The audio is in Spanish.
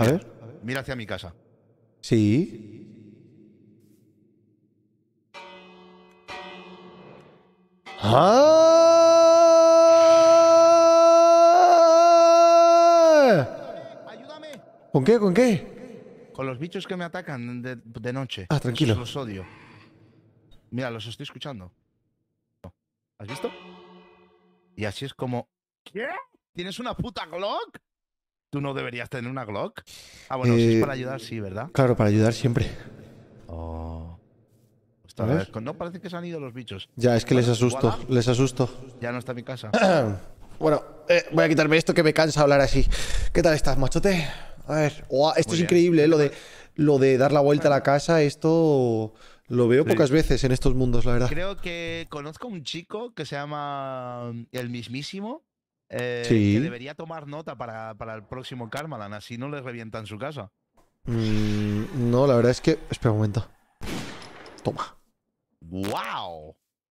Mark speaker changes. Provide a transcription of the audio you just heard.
Speaker 1: A ver. Mira hacia mi casa. Sí.
Speaker 2: ¡Ah! ¡Ayúdame! ¿Con qué? ¿Con qué?
Speaker 1: Con los bichos que me atacan de, noche. Ah, tranquilo. Los, los odio. Mira, los estoy escuchando. ¿Has visto? Y así es como. ¿Qué? ¿Tienes una puta Glock? ¿Tú no deberías tener una Glock? Ah, bueno, si es para ayudar, sí, ¿verdad? Eh,
Speaker 2: claro, para ayudar siempre. Oh.
Speaker 1: No parece que se han ido los bichos. Ya, es que les asusto, les asusto. Ya no está mi casa.
Speaker 2: bueno, eh, voy a quitarme esto que me cansa hablar así. ¿Qué tal estás, machote? A ver,
Speaker 1: esto es increíble,
Speaker 2: eh, lo, de, lo de dar la vuelta a la casa, esto lo veo pocas veces en estos mundos, la verdad.
Speaker 1: Creo que conozco a un chico que se llama mm, el mismísimo, eh, debería tomar nota para, el próximo Karmalan, así no le revientan su casa.
Speaker 2: Mm, no, la verdad es que. Espera un momento. Toma.
Speaker 1: ¡Wow!